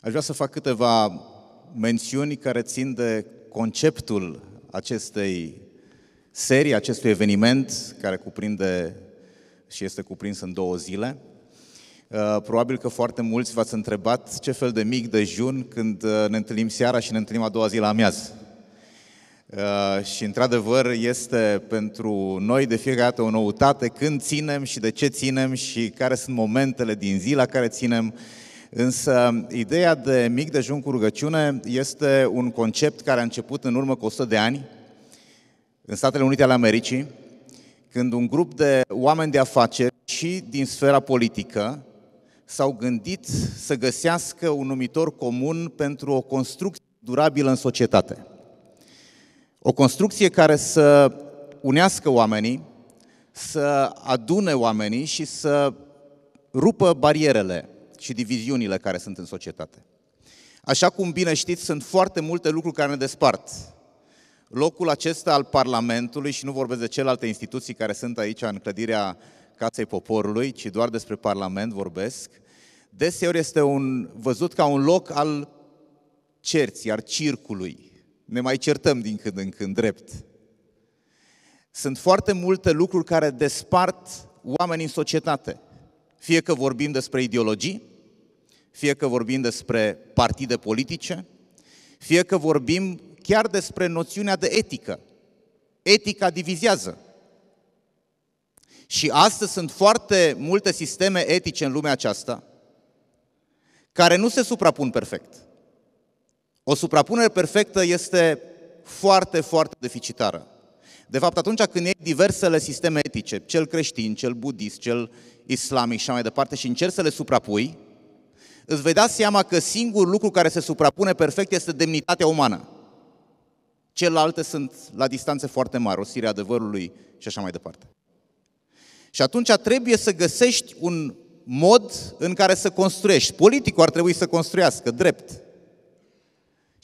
Aș vrea să fac câteva mențiuni care țin de conceptul acestei serii, acestui eveniment care cuprinde și este cuprins în două zile. Uh, probabil că foarte mulți v-ați întrebat ce fel de mic dejun când uh, ne întâlnim seara și ne întâlnim a doua zi la amiază. Uh, și într-adevăr este pentru noi de fiecare dată o noutate când ținem și de ce ținem și care sunt momentele din zi la care ținem Însă, ideea de mic dejun cu rugăciune este un concept care a început în urmă cu 100 de ani în Statele Unite ale Americii, când un grup de oameni de afaceri și din sfera politică s-au gândit să găsească un numitor comun pentru o construcție durabilă în societate. O construcție care să unească oamenii, să adune oamenii și să rupă barierele și diviziunile care sunt în societate. Așa cum bine știți, sunt foarte multe lucruri care ne despart. Locul acesta al Parlamentului, și nu vorbesc de celelalte instituții care sunt aici în clădirea Caței Poporului, ci doar despre Parlament vorbesc, deseori este un, văzut ca un loc al cerții, al circului. Ne mai certăm din când în când, drept. Sunt foarte multe lucruri care despart oamenii în societate – fie că vorbim despre ideologii, fie că vorbim despre partide politice, fie că vorbim chiar despre noțiunea de etică. Etica divizează. Și astăzi sunt foarte multe sisteme etice în lumea aceasta care nu se suprapun perfect. O suprapunere perfectă este foarte, foarte deficitară. De fapt, atunci când iei diversele sisteme etice, cel creștin, cel budist, cel islamic și mai departe, și încerci să le suprapui, îți vei da seama că singurul lucru care se suprapune perfect este demnitatea umană. Celelalte sunt la distanțe foarte mari, osirea adevărului și așa mai departe. Și atunci trebuie să găsești un mod în care să construiești. Politicul ar trebui să construiască, drept.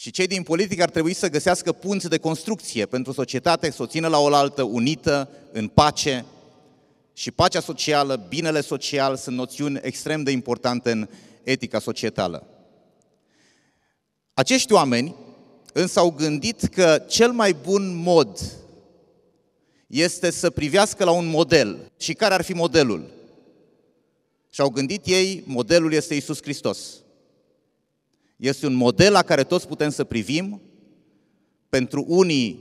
Și cei din politică ar trebui să găsească punți de construcție pentru societate, să o țină la oaltă, unită, în pace. Și pacea socială, binele social sunt noțiuni extrem de importante în etica societală. Acești oameni însă au gândit că cel mai bun mod este să privească la un model. Și care ar fi modelul? Și au gândit ei, modelul este Isus Hristos. Este un model la care toți putem să privim. Pentru unii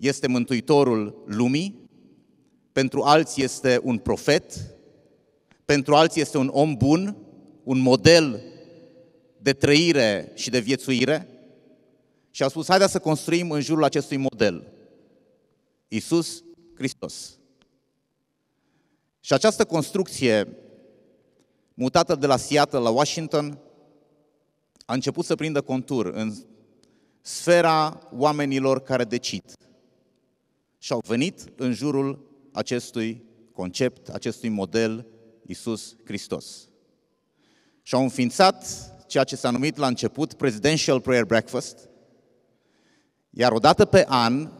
este Mântuitorul lumii, pentru alții este un profet, pentru alții este un om bun, un model de trăire și de viețuire. Și a spus, haidea să construim în jurul acestui model. Isus Hristos. Și această construcție, mutată de la Seattle la Washington, a început să prindă contur în sfera oamenilor care decid. Și au venit în jurul acestui concept, acestui model Isus Hristos. Și au înființat ceea ce s-a numit la început Presidential Prayer Breakfast, iar odată pe an,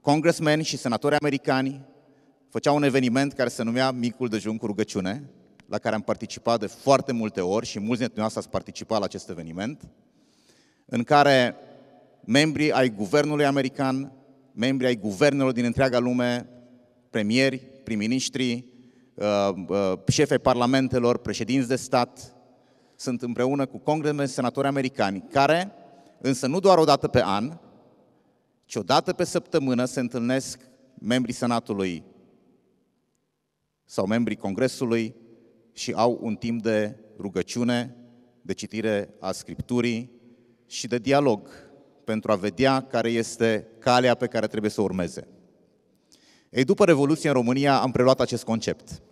congresmeni și senatori americani făceau un eveniment care se numea Micul Dejun cu rugăciune, la care am participat de foarte multe ori și mulți dintre noi ați participat la acest eveniment, în care membrii ai guvernului american, membrii ai guvernelor din întreaga lume, premieri, prim-ministri, uh, uh, șefe parlamentelor, președinți de stat, sunt împreună cu congresmeni, senatori americani, care, însă nu doar o dată pe an, ci o dată pe săptămână se întâlnesc membrii senatului sau membrii congresului și au un timp de rugăciune, de citire a Scripturii și de dialog pentru a vedea care este calea pe care trebuie să urmeze. Ei, după Revoluție în România am preluat acest concept.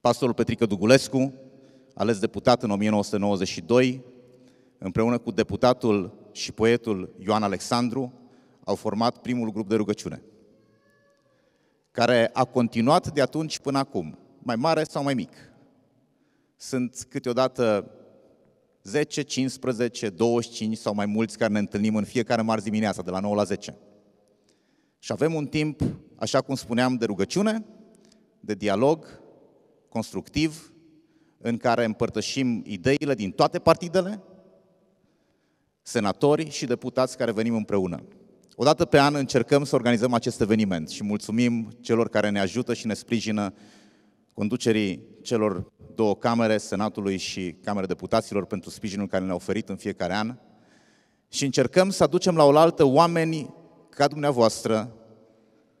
Pastorul Petrică Dugulescu, ales deputat în 1992, împreună cu deputatul și poetul Ioan Alexandru, au format primul grup de rugăciune, care a continuat de atunci până acum, mai mare sau mai mic, sunt câteodată 10, 15, 25 sau mai mulți care ne întâlnim în fiecare marți dimineața, de la 9 la 10. Și avem un timp, așa cum spuneam, de rugăciune, de dialog constructiv, în care împărtășim ideile din toate partidele, senatori și deputați care venim împreună. Odată pe an încercăm să organizăm acest eveniment și mulțumim celor care ne ajută și ne sprijină conducerii celor două camere, Senatului și Camera Deputaților, pentru sprijinul care ne-a oferit în fiecare an și încercăm să aducem la oaltă oameni ca dumneavoastră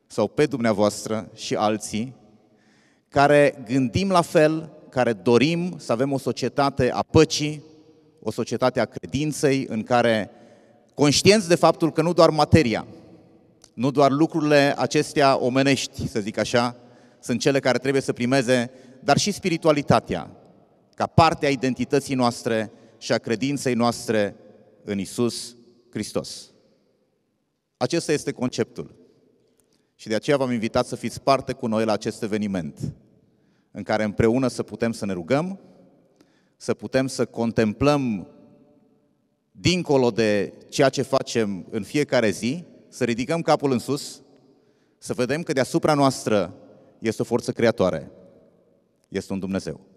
sau pe dumneavoastră și alții, care gândim la fel, care dorim să avem o societate a păcii, o societate a credinței, în care conștienți de faptul că nu doar materia, nu doar lucrurile acestea omenești, să zic așa, sunt cele care trebuie să primeze, dar și spiritualitatea, ca parte a identității noastre și a credinței noastre în Isus Hristos. Acesta este conceptul. Și de aceea v-am invitat să fiți parte cu noi la acest eveniment, în care împreună să putem să ne rugăm, să putem să contemplăm dincolo de ceea ce facem în fiecare zi, să ridicăm capul în sus, să vedem că deasupra noastră este o forță creatoare, este un Dumnezeu.